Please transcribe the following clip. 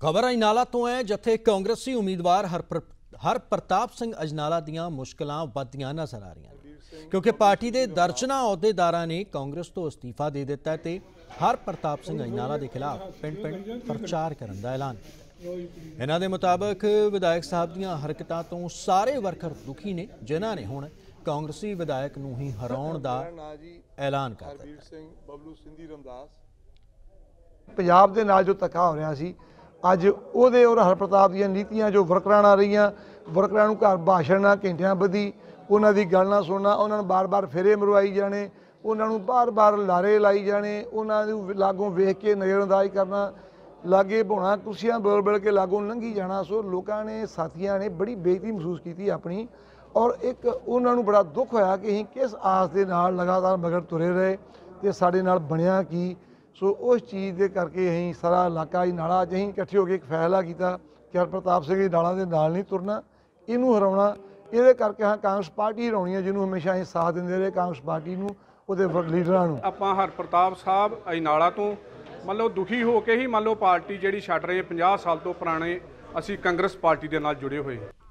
ਖਬਰ ਅਜਨਾਲਾ ਤੋਂ ਹੈ ਜਿੱਥੇ ਕਾਂਗਰਸੀ ਉਮੀਦਵਾਰ ਹਰ ਪ੍ਰਤਾਪ ਸਿੰਘ ਅਜਨਾਲਾ ਦੀਆਂ ਮੁਸ਼ਕਲਾਂ ਵੱਧਦੀਆਂ ਨਜ਼ਰ ਆ ਰਹੀਆਂ ਕਿਉਂਕਿ ਪਾਰਟੀ ਦੇ ਦਰਜਨਾ ਅਹੁਦੇਦਾਰਾਂ ਨੇ ਕਾਂਗਰਸ ਤੋਂ ਅਸਤੀਫਾ ਦੇ ਦਿੱਤਾ ਤੇ ਹਰ ਪ੍ਰਤਾਪ ਸਿੰਘ ਅਜਨਾਲਾ ਦੇ ਖਿਲਾਫ ਪਿੰਡ-ਪਿੰਡ ਪ੍ਰਚਾਰ ਕਰਨ ਦਾ ਐਲਾਨ ਇਹਨਾਂ ਦੇ ਮੁਤਾਬਕ ਵਿਧਾਇਕ ਸਾਹਿਬ ਦੀਆਂ ਹਰਕਤਾਂ ਤੋਂ ਸਾਰੇ ਵਰਕਰ ਦੁਖੀ ਨੇ ਜਿਨ੍ਹਾਂ ਨੇ ਹੁਣ ਕਾਂਗਰਸੀ ਵਿਧਾਇਕ ਨੂੰ ਹੀ ਹਰਾਉਣ ਦਾ ਐਲਾਨ ਕਰ ਦਿੱਤਾ ਪੰਜਾਬ ਦੇ ਨਾਲ ਜੋ ਤਕਾ ਹੋ ਰਿਹਾ ਸੀ ਅੱਜ ਉਹਦੇ ਔਰ ਹਰਪ੍ਰਤਾਪ ਦੀਆਂ ਨੀਤੀਆਂ ਜੋ ਵਰਕਰਾਂ ਆ ਰਹੀਆਂ ਵਰਕਰਾਂ ਨੂੰ ਘਰ ਭਾਸ਼ਣ ਨਾਲ ਘੰਟਿਆਂ ਬਦੀ ਉਹਨਾਂ ਦੀ ਗੱਲ ਨਾ ਸੁਣਨਾ ਉਹਨਾਂ ਨੂੰ ਬਾਰ-ਬਾਰ ਫੇਰੇ ਮਰਵਾਈ ਜਾਣੇ ਉਹਨਾਂ ਨੂੰ ਬਾਰ-ਬਾਰ ਲਾਰੇ ਲਾਈ ਜਾਣੇ ਉਹਨਾਂ ਨੂੰ ਲਾਗੋਂ ਵੇਖ ਕੇ ਨਜ਼ਰਅੰਦਾਜ਼ ਕਰਨਾ ਲਾਗੇ ਬੋਣਾ ਕੁਰਸੀਆਂ ਬੋਲ-ਬੋਲ ਕੇ ਲਾਗੋਂ ਲੰਘੀ ਜਾਣਾ ਸੋ ਲੋਕਾਂ ਨੇ ਸਾਥੀਆਂ ਨੇ ਬੜੀ ਬੇਇੱਜ਼ਤੀ ਮਹਿਸੂਸ ਕੀਤੀ ਆਪਣੀ ਔਰ ਇੱਕ ਉਹਨਾਂ ਨੂੰ ਬੜਾ ਦੁੱਖ ਹੋਇਆ ਕਿ ਅਸੀਂ ਕਿਸ ਆਸ ਦੇ ਨਾਲ ਲਗਾਤਾਰ ਮਗਰ ਤੁਰੇ ਰਹੇ ਤੇ ਸਾਡੇ ਨਾਲ ਬਣਿਆ ਕੀ ਸੋ ਉਸ ਚੀਜ਼ ਦੇ ਕਰਕੇ ਅਸੀਂ ਸਾਰਾ ਇਲਾਕਾ ਹੀ ਨਾਲਾ ਜਹੀਂ ਇਕੱਠੇ ਹੋ ਕੇ ਇੱਕ ਫੈਸਲਾ ਕੀਤਾ ਕਿ ਪ੍ਰਤਾਪ ਸਿੰਘ ਜੀ ਨਾਲਾ ਦੇ ਨਾਲ ਨਹੀਂ ਤੁਰਨਾ ਇਹਨੂੰ ਹਰਾਉਣਾ ਇਹਦੇ ਕਰਕੇ ਹਾਂ ਕਾਂਗਰਸ ਪਾਰਟੀ ਹਰਾਉਣੀ ਹੈ ਜਿਹਨੂੰ ਹਮੇਸ਼ਾ ਅਸੀਂ ਸਾਥ ਦਿੰਦੇ ਰਹੇ ਕਾਂਗਰਸ ਪਾਰਟੀ ਨੂੰ ਉਹਦੇ ਲੀਡਰਾਂ ਨੂੰ ਆਪਾਂ ਹਰਪ੍ਰਤਾਪ ਸਾਹਿਬ ਨਾਲਾ ਤੋਂ ਮੰਨ ਲਓ ਦੁਖੀ ਹੋ ਕੇ ਹੀ ਮੰਨ ਲਓ ਪਾਰਟੀ ਜਿਹੜੀ ਛੱਡ ਰਹੀ ਹੈ 50 ਸਾਲ ਤੋਂ ਪੁਰਾਣੇ ਅਸੀਂ ਕਾਂਗਰਸ ਪਾਰਟੀ ਦੇ ਨਾਲ ਜੁੜੇ ਹੋਏ ਹਾਂ